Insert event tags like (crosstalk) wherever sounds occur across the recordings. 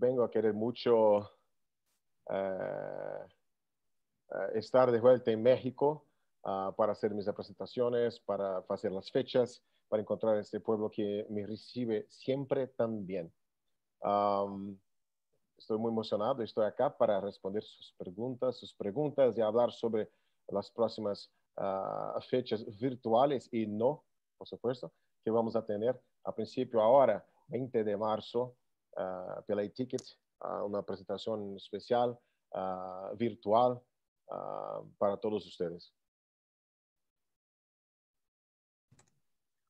vengo a querer mucho eh, eh, estar de vuelta en México ah, para hacer mis presentaciones, para hacer las fechas, para encontrar este pueblo que me recibe siempre tan bien. estoy muy emocionado, estoy acá para responder sus preguntas, sus preguntas y hablar sobre las próximas ah, fechas virtuales y no, por supuesto, que vamos a tener a principio ahora, 20 de marzo, eh, pela ticket eh, una presentación especial eh, virtual para todos ustedes.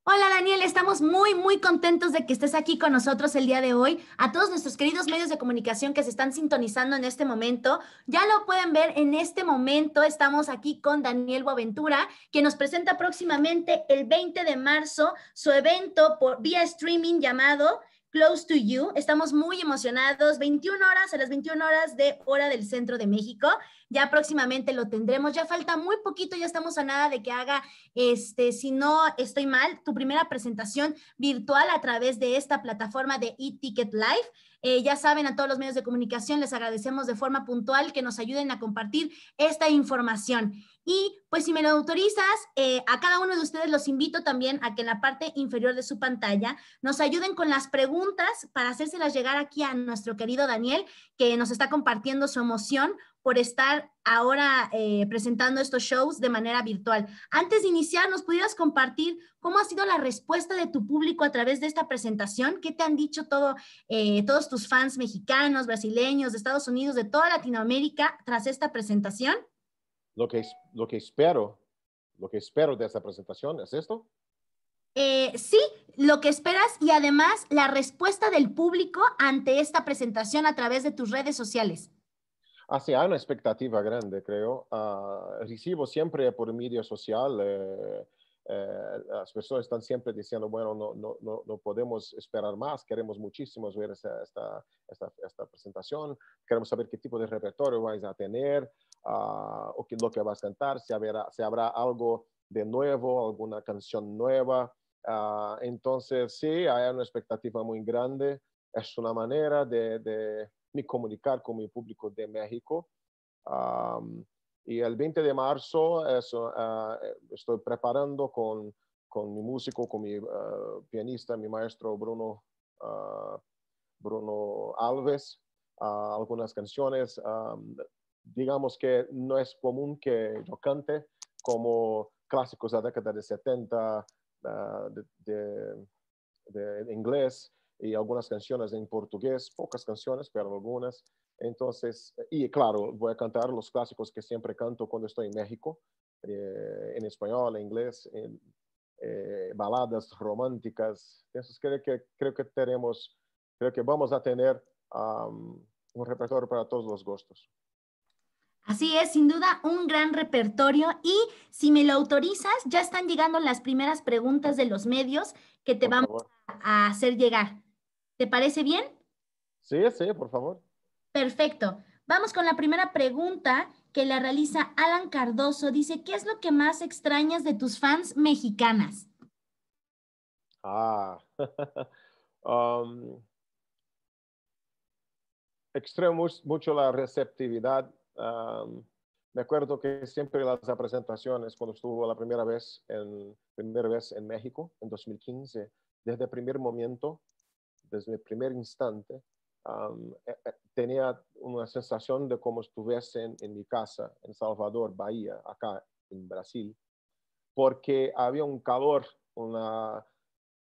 Hola Daniel, estamos muy, muy contentos de que estés aquí con nosotros el día de hoy. A todos nuestros queridos medios de comunicación que se están sintonizando en este momento, ya lo pueden ver en este momento. Estamos aquí con Daniel Boaventura, que nos presenta próximamente el 20 de marzo su evento por vía streaming llamado Close to You. Estamos muy emocionados. 21 horas a las 21 horas de hora del centro de México. Ya próximamente lo tendremos. Ya falta muy poquito. Ya estamos a nada de que haga, este, si no estoy mal, tu primera presentación virtual a través de esta plataforma de eTicket Live. Eh, ya saben, a todos los medios de comunicación les agradecemos de forma puntual que nos ayuden a compartir esta información. Y pues si me lo autorizas, eh, a cada uno de ustedes los invito también a que en la parte inferior de su pantalla nos ayuden con las preguntas para hacérselas llegar aquí a nuestro querido Daniel, que nos está compartiendo su emoción por estar ahora eh, presentando estos shows de manera virtual. Antes de iniciar, ¿nos pudieras compartir cómo ha sido la respuesta de tu público a través de esta presentación? ¿Qué te han dicho todo, eh, todos tus fans mexicanos, brasileños, de Estados Unidos, de toda Latinoamérica tras esta presentación? lo que, lo que espero, lo que espero de esta presentación es esto. Eh, sí, lo que esperas y además la respuesta del público ante esta presentación a través de tus redes sociales. Así, sí, hay una expectativa grande, creo. Ah, recibo siempre por medio social, eh, eh, las personas están siempre diciendo, bueno, no, no, no, no podemos esperar más, queremos muchísimo ver esta, esta, presentación, queremos saber qué tipo de repertorio vais a tener. Ah, o lo que vas a cantar, si habrá, habrá algo de nuevo, alguna canción nueva. Ah, entonces, sí, hay una expectativa muy grande. Es una manera de, de comunicar con mi público de México. y el 20 de marzo ah, estoy preparando con, mi músico, con mi pianista, mi maestro Bruno, Bruno Alves, algunas canciones digamos que no es común que yo cante como clásicos de la década de 70, ah, de, inglés y algunas canciones en portugués, pocas canciones, pero algunas. Entonces, y claro, voy a cantar los clásicos que siempre canto cuando estoy en México, eh, en español, en inglés, eh, baladas románticas. Entonces, creo que, creo que tenemos, creo que vamos a tener un repertorio para todos los gustos. Así es, sin duda un gran repertorio y si me lo autorizas, ya están llegando las primeras preguntas de los medios que te vamos a hacer llegar. ¿Te parece bien? Sí, sí, por favor. Perfecto. Vamos con la primera pregunta que la realiza Alan Cardoso. Dice, ¿qué es lo que más extrañas de tus fans mexicanas? Ah, (laughs) um, mucho la receptividad me acuerdo que siempre las presentaciones, cuando estuvo la primera vez en, primera vez en México, en 2015, desde el primer momento, desde el primer instante, eh, eh, tenía una sensación de como estuviese en, en, mi casa, en Salvador, Bahía, acá en Brasil, porque había un calor, una...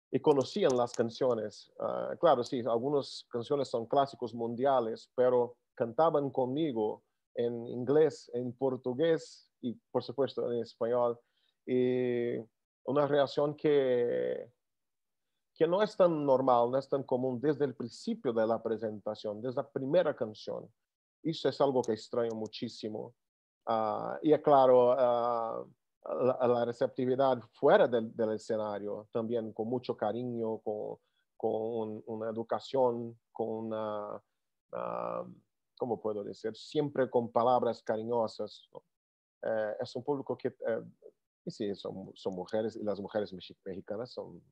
Y conocían las canciones. Ah, claro, sí, algunas canciones son clásicos mundiales, pero cantaban conmigo en inglés, en portugués y por supuesto en español. Y una reacción que, que no es tan normal, no es tan común desde el principio de la presentación, desde la primera canción. Eso es algo que extraño muchísimo. Ah, y claro, ah, la, receptividad fuera del, del, escenario, también con mucho cariño, con, con una educación, con una, ah, como puedo decir, siempre con palabras cariñosas. Eh, es un público que, eh, sí, son, son, mujeres, y las mujeres mexicanas son,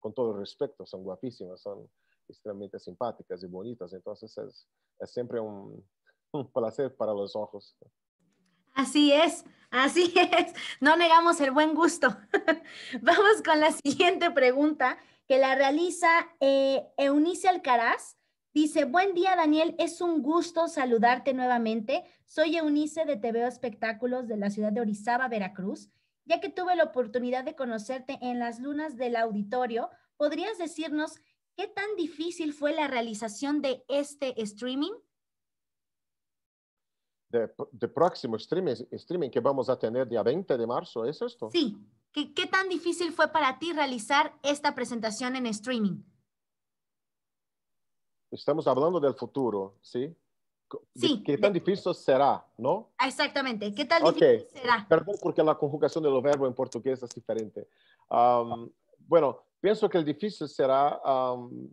con todo respeto, son guapísimas, son extremadamente simpáticas y bonitas, entonces es, es siempre un, (laughs) placer para los ojos. Así es, así (laughs) es. No negamos el buen gusto. (laughs) Vamos con la siguiente pregunta que la realiza eh, Eunice Alcaraz Dice, buen día Daniel, es un gusto saludarte nuevamente. Soy Eunice de TVO Espectáculos de la ciudad de Orizaba, Veracruz. Ya que tuve la oportunidad de conocerte en las lunas del auditorio, ¿podrías decirnos qué tan difícil fue la realización de este streaming? De, próximo streaming, que vamos a tener día 20 de marzo, ¿es esto? Sí. ¿Qué tan difícil fue para ti realizar esta presentación en streaming? estamos hablando del futuro, ¿sí? Sí. ¿Qué tan difícil será, no? Exactamente. ¿Qué tan difícil será? Perdón porque la conjugación de los verbos en portugués es diferente. Um, bueno, pienso que el difícil será... Um,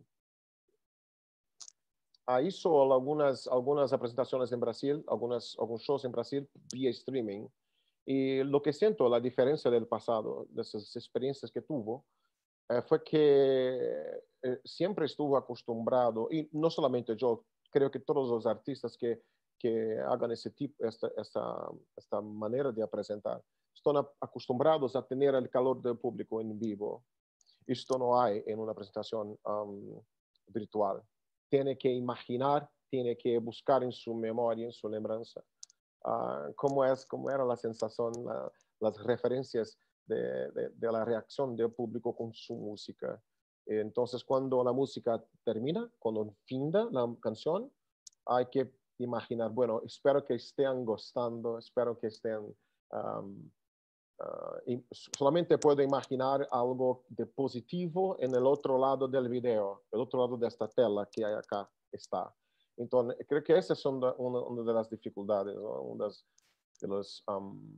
hizo algunas, algunas presentaciones en Brasil, algunas, algunos shows en Brasil vía streaming. Y lo que siento, la diferencia del pasado, de esas experiencias que tuvo, eh, fue que eh, siempre estuvo acostumbrado, y no solamente yo, creo que todos los artistas que, que hagan ese tipo, esta, esta, manera de presentar, están acostumbrados a tener el calor del público en vivo. Esto no hay en una presentación virtual. Tiene que imaginar, tiene que buscar en su memoria, en su lembranza, ah, cómo es, cómo era la sensación, las referencias de, de, la reacción del público con su música. Entonces, cuando la música termina, cuando finda la canción, hay que imaginar, bueno, espero que estén gustando, espero que estén... Um, uh, solamente puedo imaginar algo de positivo en el otro lado del video, el otro lado de esta tela que hay acá está. Entonces, creo que esa es una, de las dificultades, una de las... los, um,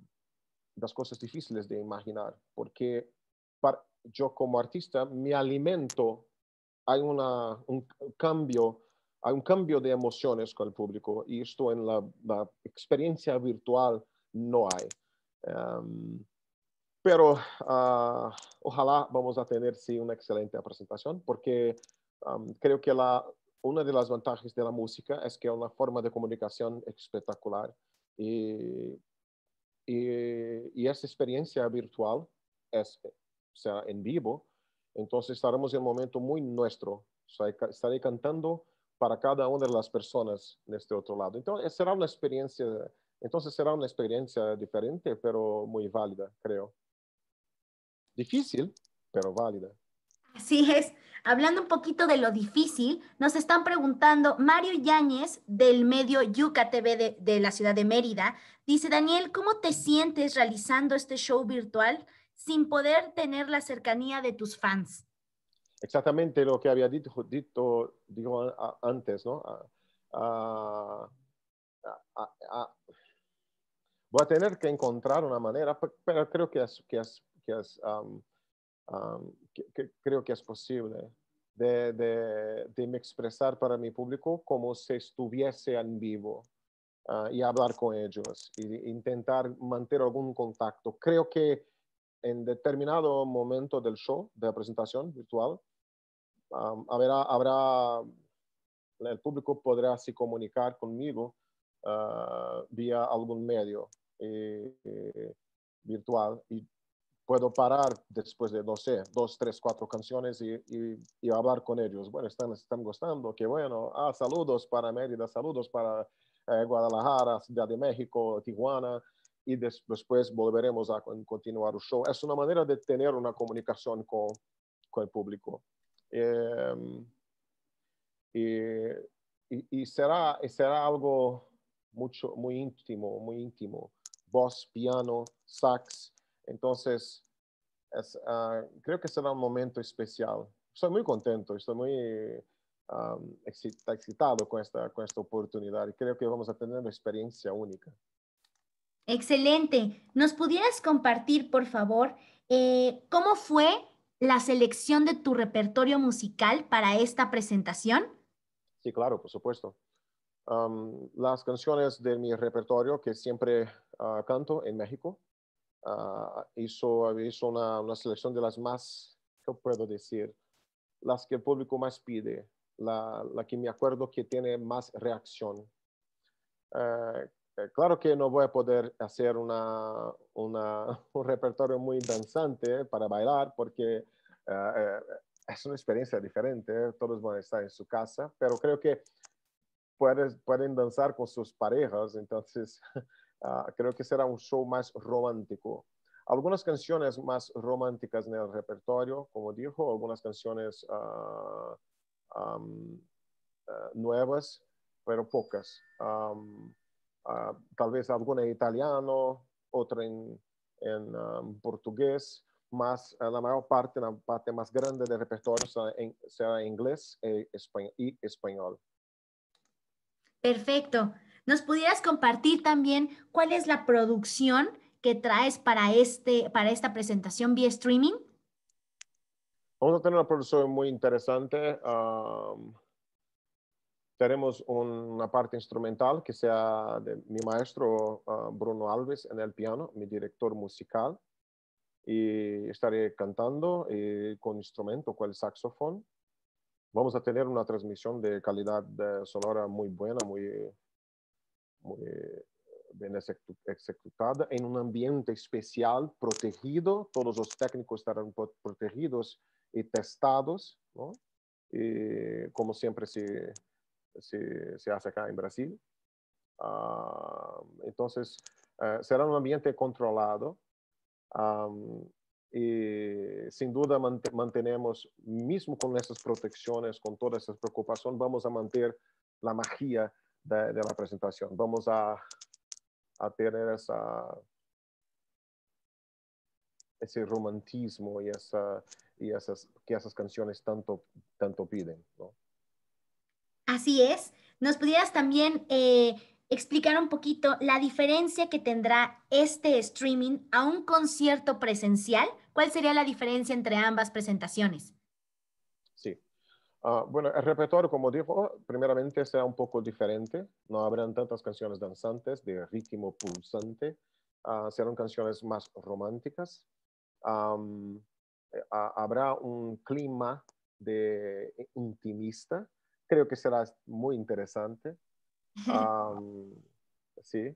las cosas difíciles de imaginar, porque para, yo como artista me alimento, hay una, un cambio, hay un cambio de emociones con el público y esto en la, experiencia virtual no hay. Em, pero ah, ojalá vamos a tener sí una excelente presentación porque creo que la, una de las ventajas de la música es que es una forma de comunicación espectacular y eh, y, esa experiencia virtual es, eh, o sea, en vivo, entonces estaremos en un momento muy nuestro. estaré cantando para cada una de las personas de este otro lado. Eh, será una experiencia, entonces será una experiencia diferente, pero muy válida, creo. Difícil, pero válida. Sí es. Hablando un poquito de lo difícil, nos están preguntando Mario Yáñez del medio Yuca TV de, la ciudad de Mérida. Dice, Daniel, ¿cómo te sientes realizando este show virtual sin poder tener la cercanía de tus fans? Exactamente lo que había dicho, digo, antes, ¿no? voy a tener que encontrar una manera, pero creo que has, que creo que es posible, de, de, de, me expresar para mi público como si estuviese en vivo ah, y hablar con ellos e intentar mantener algún contacto. Creo que en determinado momento del show, de la presentación virtual, habrá, habrá, el público podrá así comunicar conmigo ah, vía algún medio eh, virtual y puedo parar después de, no sé, dos, tres, cuatro canciones y, y, y, hablar con ellos. Bueno, están, están gustando, qué bueno. Ah, saludos para Mérida, saludos para eh, Guadalajara, Ciudad de México, Tijuana, y después volveremos a continuar el show. Es una manera de tener una comunicación con, con el público. Em, y, y, será, será algo mucho, muy íntimo, muy íntimo. Voz, piano, sax entonces, ah, creo que será un momento especial. Estoy muy contento, estoy muy excitado con esta, oportunidad y creo que vamos a tener una experiencia única. Excelente. ¿Nos pudieras compartir, por favor, eh, cómo fue la selección de tu repertorio musical para esta presentación? Sí, claro, por supuesto. las canciones de mi repertorio que siempre ah, canto en México Ah, hizo, hizo una, selección de las más, ¿qué puedo decir? Las que el público más pide, la, la que me acuerdo que tiene más reacción. Eh, eh, claro que no voy a poder hacer una, una, (laughs) un repertorio muy danzante para bailar porque eh, es una experiencia diferente, todos van a estar en su casa, pero creo que puedes, pueden danzar con sus parejas, entonces (laughs) Ah, creo que será un show más romántico. Algunas canciones más románticas en el repertorio, como dijo, algunas canciones ah, ah, nuevas, pero pocas. tal vez alguna en italiano, otra en, en portugués, más la mayor parte, la parte más grande del repertorio será será en inglés e y español. Perfecto. ¿Nos pudieras compartir también cuál es la producción que traes para, este, para esta presentación vía streaming? Vamos a tener una producción muy interesante. tenemos una parte instrumental que sea de mi maestro ah, Bruno Alves en el piano, mi director musical. Y estaré cantando eh, con instrumento, con el saxofón. Vamos a tener una transmisión de calidad eh, sonora muy buena, muy eh, bien ejecutada en un ambiente especial, protegido, todos los técnicos estarán protegidos y testados, como siempre se, se, hace acá en Brasil. Ah, entonces, eh, será un ambiente controlado. Ah, y sin duda mantenemos, mismo con esas protecciones, con todas esas preocupación, vamos a mantener la magia de, la presentación. Vamos a, a tener esa, ese romantismo y, esa, y esas, que esas canciones tanto, tanto piden. Así es. ¿Nos pudieras también eh, explicar un poquito la diferencia que tendrá este streaming a un concierto presencial? ¿Cuál sería la diferencia entre ambas presentaciones? Sí. Ah, bueno, el repertorio, como dijo, primeramente será un poco diferente. No habrán tantas canciones danzantes de ritmo pulsante. Ah, serán canciones más románticas. Eh, habrá un clima de eh, intimista. Creo que será muy interesante. (laughs) sí.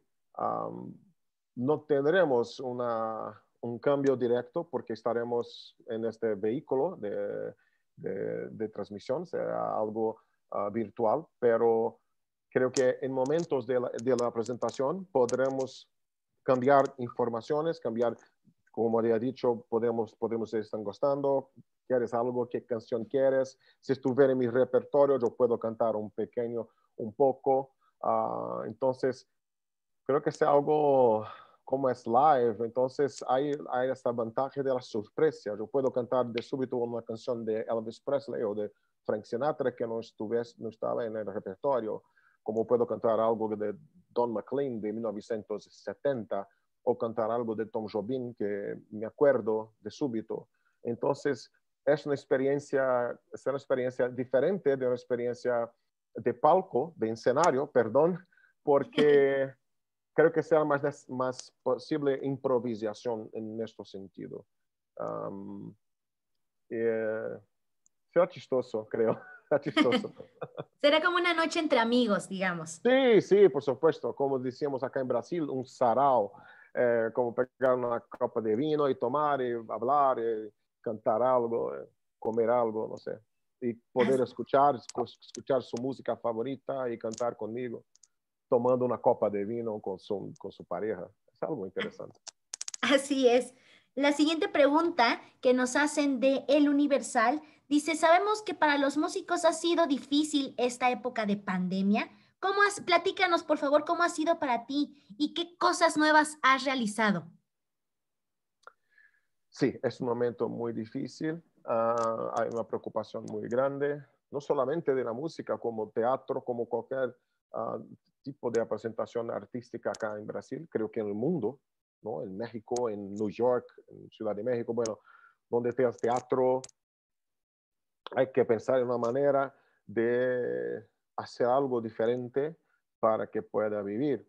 no tendremos un cambio directo porque estaremos en este vehículo de de, transmisión, será algo ah, virtual, pero creo que en momentos de la, presentación podremos cambiar informaciones, cambiar, como había dicho, podemos, podemos estar gustando, quieres algo, qué canción quieres, si estuviera en mi repertorio yo puedo cantar un pequeño, un poco, ah, entonces creo que es algo como es live, entonces hay, hay esta ventaja de la sorpresa. Yo puedo cantar de súbito una canción de Elvis Presley o de Frank Sinatra que no, estuviese, no estaba en el repertorio, como puedo cantar algo de Don McLean de 1970 o cantar algo de Tom Jobim que me acuerdo de súbito. Entonces, es una experiencia, es una experiencia diferente de una experiencia de palco, de escenario, perdón, porque... (laughs) creo que sea más, más posible improvisación en este sentido. Eh, sea chistoso, creo. (laughs) (laughs) Será como una noche entre amigos, digamos. Sí, sí, por supuesto. Como decíamos acá en Brasil, un sarao. Eh, como pegar una copa de vino y tomar y hablar y cantar algo, eh, comer algo, no sé. Y poder escuchar, pues, escuchar su música favorita y cantar conmigo tomando una copa de vino con su, con su pareja. Es algo interesante. Así es. La siguiente pregunta que nos hacen de El Universal dice, sabemos que para los músicos ha sido difícil esta época de pandemia. ¿Cómo has, platícanos, por favor, cómo ha sido para ti y qué cosas nuevas has realizado? Sí, es un momento muy difícil. Ah, hay una preocupación muy grande no solamente de la música, como teatro, como cualquier ah, tipo de presentación artística acá en Brasil, creo que en el mundo, En México, en New York, en Ciudad de México, bueno, donde tengas teatro, hay que pensar en una manera de hacer algo diferente para que pueda vivir.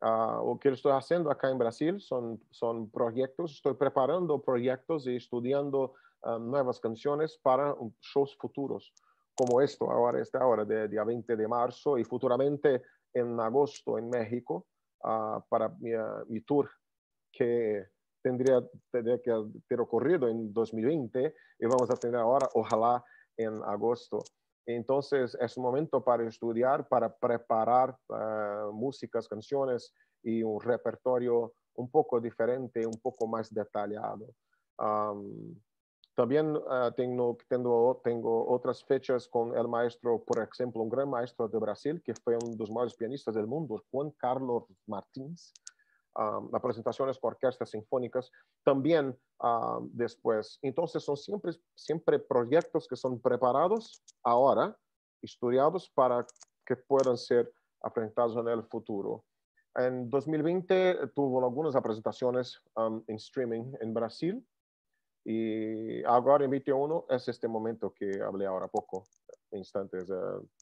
Ah, lo que estoy haciendo acá en Brasil son, son proyectos, estoy preparando proyectos y estudiando ah, nuevas canciones para shows futuros como esto ahora, este ahora, de día 20 de marzo y futuramente en agosto en México ah, para mi, ah, mi, tour que tendría, que haber ocurrido en 2020 y vamos a tener ahora, ojalá, en agosto. Entonces es un momento para estudiar, para preparar ah, músicas, canciones y un repertorio un poco diferente, un poco más detallado. También ah, tengo, tengo, otras fechas con el maestro, por ejemplo, un gran maestro de Brasil, que fue uno de los mayores pianistas del mundo, Juan Carlos Martins. Ah, las presentaciones con orquestas sinfónicas, también ah, después. Entonces son siempre, siempre proyectos que son preparados ahora, estudiados para que puedan ser presentados en el futuro. En 2020 tuvo algunas presentaciones en streaming en Brasil, y ahora invito uno es este momento que hablé ahora poco, instantes, de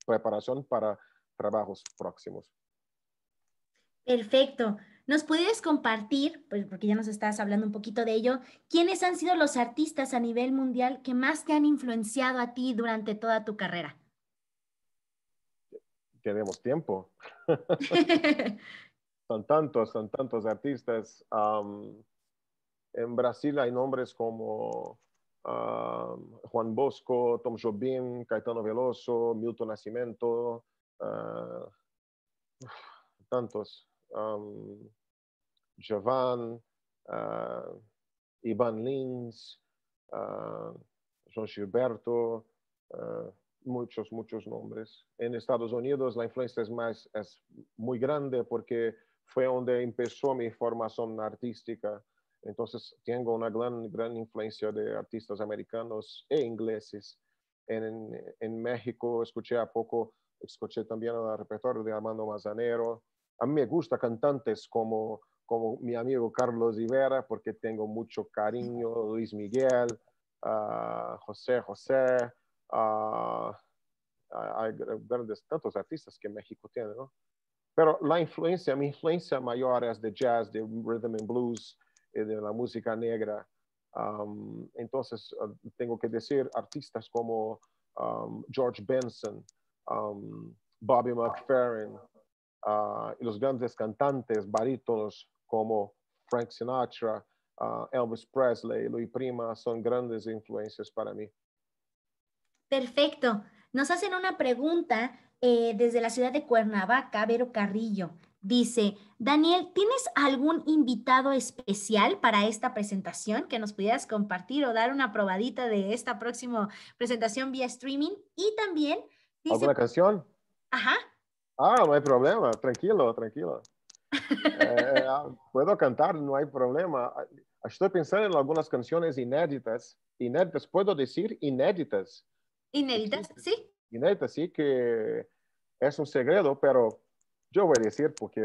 preparación para trabajos próximos. Perfecto. ¿Nos puedes compartir, pues porque ya nos estás hablando un poquito de ello, quiénes han sido los artistas a nivel mundial que más te han influenciado a ti durante toda tu carrera? Tenemos tiempo. (laughs) son tantos, son tantos artistas. En Brasil hay nombres como ah, Juan Bosco, Tom Jobim, Caetano Veloso, Milton Nascimento, ah, tantos. Um, Javan, ah, Ivan Lins, João Gilberto, muchos, muchos nombres. En Estados Unidos la influencia es, más, es muy grande porque fue donde empezó mi formación artística entonces tengo una gran, influencia de artistas americanos e ingleses. En, México escuché a poco, escuché también el repertorio de Armando Mazanero. A mí me gusta cantantes como, mi amigo Carlos Rivera, porque tengo mucho cariño, Luis Miguel, ah, José José, ah, hay tantos artistas que México tiene, ¿no? Pero la influencia, mi influencia mayor es de jazz, de rhythm and blues, eh, de la música negra. entonces, ah, tengo que decir artistas como George Benson, Bobby McFerrin, ah, los grandes cantantes barítonos como Frank Sinatra, ah, Elvis Presley, Louis Prima, son grandes influencias para mí. Perfecto. Nos hacen una pregunta eh, desde la ciudad de Cuernavaca, Vero Carrillo. Dice, Daniel, ¿tienes algún invitado especial para esta presentación que nos pudieras compartir o dar una probadita de esta próxima presentación vía streaming? Y también... Dice, ¿Alguna canción? Ajá. Ah, no hay problema, tranquilo, tranquilo. (laughs) Eh, eh, ah, puedo cantar, no hay problema. Ah, estoy pensando en algunas canciones inéditas, inéditas, puedo decir inéditas. Inéditas, sí. Inéditas, sí, que es un segredo, pero de obedecer porque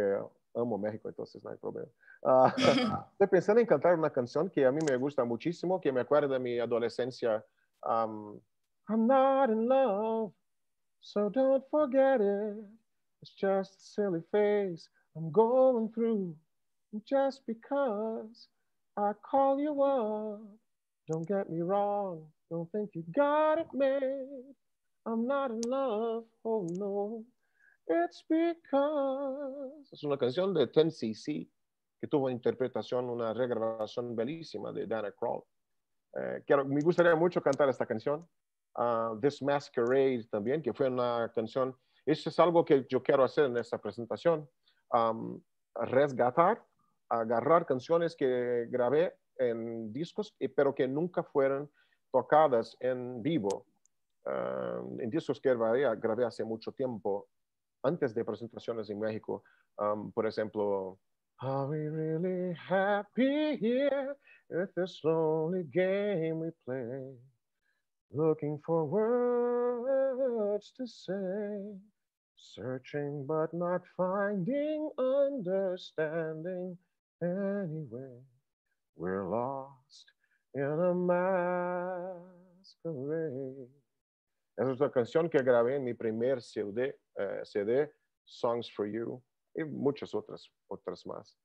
amo México, entonces no hay problema. Uh, ah, estoy (laughs) pensando en cantar una canción que a mí me gusta muchísimo, que me acuerda de mi adolescencia. Um, I'm not in love, so don't forget it. It's just a silly face I'm going through. Just because I call you up, don't get me wrong, don't think you got it made. I'm not in love, oh no. Es una canción de ten cc que tuvo interpretación, una regrabación bellísima de Dana Crawl. Eh, me gustaría mucho cantar esta canción. Ah, This Masquerade también, que fue una canción. Eso es algo que yo quiero hacer en esta presentación. resgatar, agarrar canciones que grabé en discos, pero que nunca fueron tocadas en vivo. Ah, en discos que grabé hace mucho tiempo antes de presentaciones en México, um, por ejemplo, Are we really happy here with this lonely game we play? Looking for words to say, searching but not finding understanding anyway. We're lost in a masquerade. Esa es una canción que grabé en mi primer CD, eh, CD Songs for You, y muchas otras, otras más.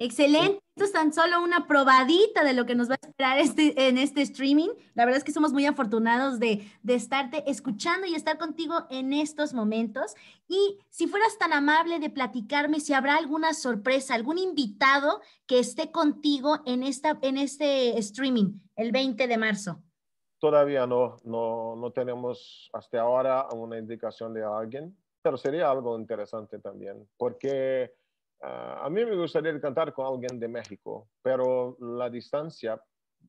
Excelente, esto es tan solo una probadita de lo que nos va a esperar este, en este streaming. La verdad es que somos muy afortunados de, de, estarte escuchando y estar contigo en estos momentos. Y si fueras tan amable de platicarme si habrá alguna sorpresa, algún invitado que esté contigo en, esta, en este streaming el 20 de marzo todavía no, no, no, tenemos hasta ahora una indicación de alguien, pero sería algo interesante también, porque ah, a mí me gustaría cantar con alguien de México, pero la distancia,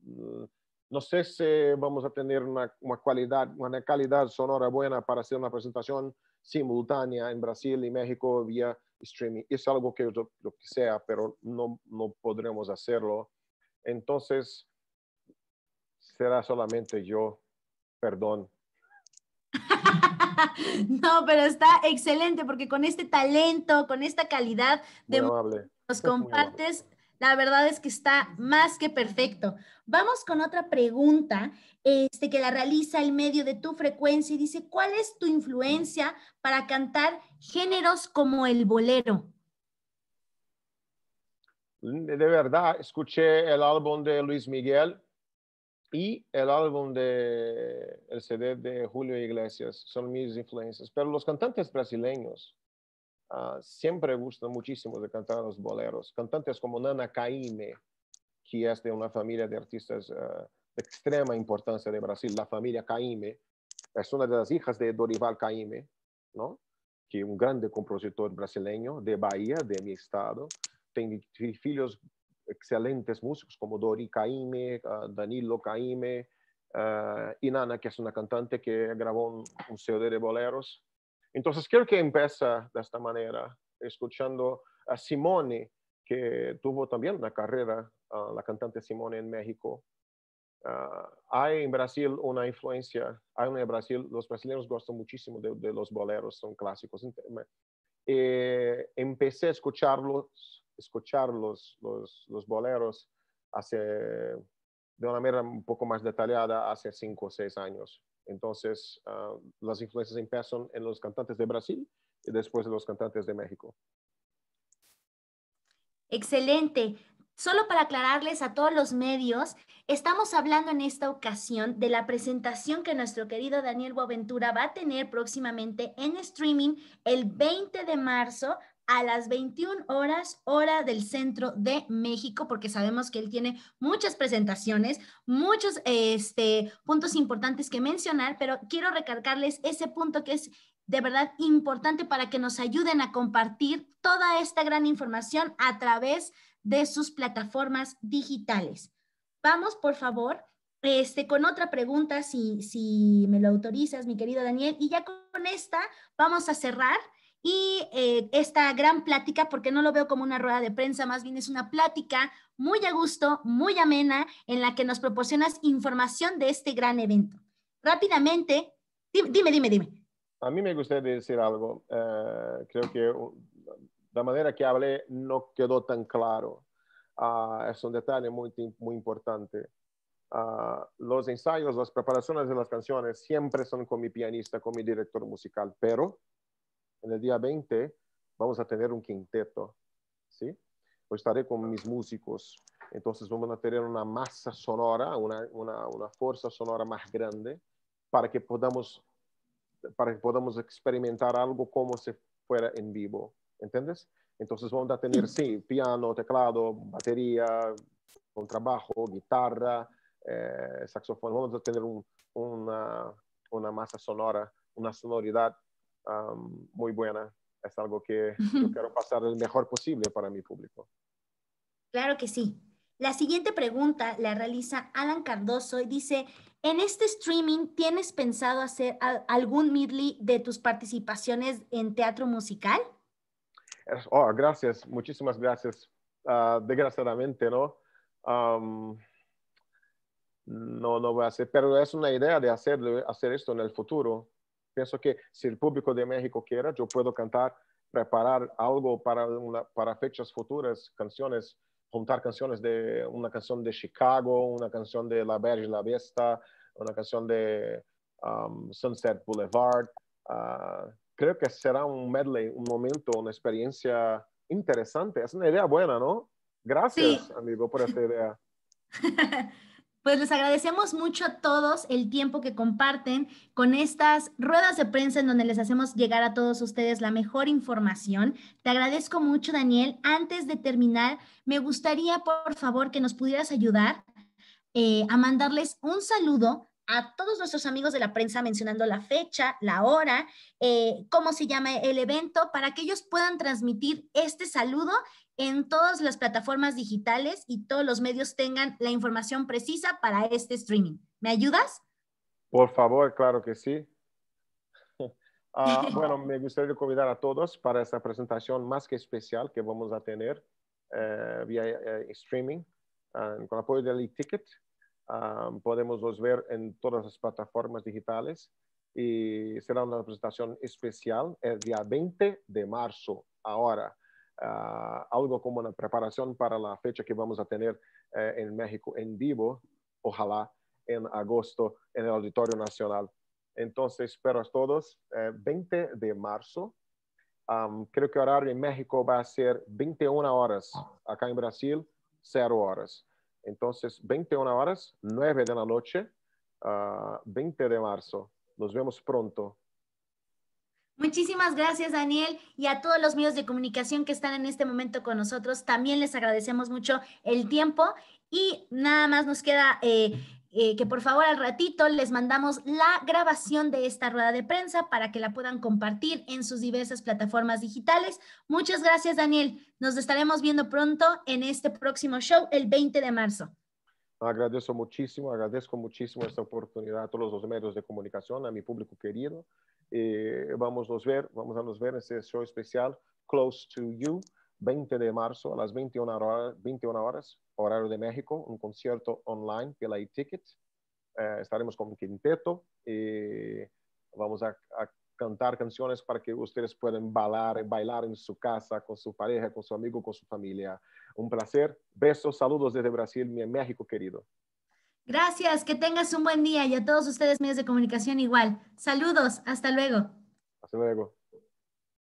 mm, no sé si vamos a tener una, una calidad, una calidad sonora buena para hacer una presentación simultánea en Brasil y México vía streaming. Es algo que yo, lo que sea, pero no, no podremos hacerlo. Entonces, será solamente yo, perdón. (laughs) no, pero está excelente porque con este talento, con esta calidad de nos (laughs) compartes, la verdad es que está más que perfecto. Vamos con otra pregunta este, que la realiza el medio de tu frecuencia y dice, ¿cuál es tu influencia para cantar géneros como el bolero? De verdad, escuché el álbum de Luis Miguel y el álbum de el CD de Julio Iglesias son mis influencias. Pero los cantantes brasileños ah, siempre gustan muchísimo de cantar los boleros. Cantantes como Nana caime que es de una familia de artistas ah, de extrema importancia de Brasil, la familia caime es una de las hijas de Dorival caime ¿no? que es un grande compositor brasileño de Bahía, de mi estado. Tiene hijos excelentes músicos como Dori Caime, ah, Danilo Caime, Inana ah, que es una cantante que grabó un, CD de boleros. Entonces, creo que empieza de esta manera, escuchando a Simone, que tuvo también una carrera, ah, la cantante Simone en México. hay en Brasil una influencia, hay en Brasil, los brasileños gustan muchísimo de, los boleros, son clásicos. Eh, empecé a escucharlos escuchar los, boleros hace, de una manera un poco más detallada hace cinco o seis años. Entonces, ah, las influencias empiezan en los cantantes de Brasil y después en los cantantes de México. Excelente. Solo para aclararles a todos los medios, estamos hablando en esta ocasión de la presentación que nuestro querido Daniel Boaventura va a tener próximamente en streaming el 20 de marzo a las 21 horas, hora del centro de México, porque sabemos que él tiene muchas presentaciones, muchos este, puntos importantes que mencionar, pero quiero recalcarles ese punto que es de verdad importante para que nos ayuden a compartir toda esta gran información a través de sus plataformas digitales. Vamos, por favor, este, con otra pregunta, si, si me lo autorizas, mi querido Daniel, y ya con esta vamos a cerrar y eh, esta gran plática, porque no lo veo como una rueda de prensa, más bien es una plática muy a gusto, muy amena, en la que nos proporcionas información de este gran evento. Rápidamente, dime, dime, dime. A mí me gustaría decir algo. Eh, creo que uh, la manera que hablé no quedó tan claro. Ah, es un detalle muy, muy importante. Ah, los ensayos, las preparaciones de las canciones siempre son con mi pianista, con mi director musical, pero en el día 20 vamos a tener un quinteto, ¿sí? Pues estaré con mis músicos, entonces vamos a tener una masa sonora, una, una, fuerza sonora más grande para que podamos para que podamos experimentar algo como si fuera en vivo, ¿entiendes? Entonces vamos a tener, sí, piano, teclado, batería, contrabajo, guitarra, eh, saxofón, vamos a tener una, una masa sonora, una sonoridad muy buena. Es algo que yo quiero pasar el mejor posible para mi público. Claro que sí. La siguiente pregunta la realiza Alan Cardoso y dice, ¿en este streaming tienes pensado hacer algún medley de tus participaciones en teatro musical? Oh, gracias, muchísimas gracias. Ah, desgraciadamente, ¿no? no, no voy a hacer, pero es una idea de hacerlo hacer esto en el futuro pienso que si el público de México quiera, yo puedo cantar, preparar algo para, para fechas futuras, canciones, juntar canciones de una canción de Chicago, una canción de La Verge la vista una canción de um, Sunset Boulevard. Ah, creo que será un medley, un momento, una experiencia interesante. Es una idea buena, ¿no? Gracias, amigo, por esta idea. (laughs) Pues les agradecemos mucho a todos el tiempo que comparten con estas ruedas de prensa en donde les hacemos llegar a todos ustedes la mejor información. Te agradezco mucho, Daniel. Antes de terminar, me gustaría, por favor, que nos pudieras ayudar eh, a mandarles un saludo a todos nuestros amigos de la prensa mencionando la fecha, la hora, eh, cómo se llama el evento, para que ellos puedan transmitir este saludo en todas las plataformas digitales y todos los medios tengan la información precisa para este streaming. ¿Me ayudas? Por favor, claro que sí. (laughs) Ah, bueno, me gustaría convidar a todos para esta presentación más que especial que vamos a tener eh, vía eh, streaming ah, con apoyo del e-ticket. Ah, podemos los ver en todas las plataformas digitales y será una presentación especial el día 20 de marzo, ahora. Ah, algo como una preparación para la fecha que vamos a tener eh, en México en vivo, ojalá en agosto en el Auditorio Nacional. Entonces, espero a todos. 20 eh, de marzo. creo que el horario en México va a ser 21 horas. Acá en Brasil, 0 horas. Entonces, 21 horas, 9 de la noche, 20 ah, de marzo. Nos vemos pronto. Muchísimas gracias, Daniel, y a todos los medios de comunicación que están en este momento con nosotros. También les agradecemos mucho el tiempo y nada más nos queda eh, eh, que por favor al ratito les mandamos la grabación de esta rueda de prensa para que la puedan compartir en sus diversas plataformas digitales. Muchas gracias, Daniel. Nos estaremos viendo pronto en este próximo show el 20 de marzo. Agradezco muchísimo, agradezco muchísimo esta oportunidad a todos los medios de comunicación, a mi público querido. Eh, vamos a ver, vamos a nos ver en este show especial Close to You, 20 de marzo a las 21 horas, 21 horas horario de México, un concierto online pela e-ticket. Eh, estaremos con Quinteto. y eh, vamos a, a cantar canciones para que ustedes puedan bailar, bailar en su casa, con su pareja, con su amigo, con su familia. Un placer. Besos, saludos desde Brasil, mi México querido. Gracias, que tengas un buen día y a todos ustedes medios de comunicación igual. Saludos, hasta luego. Hasta luego.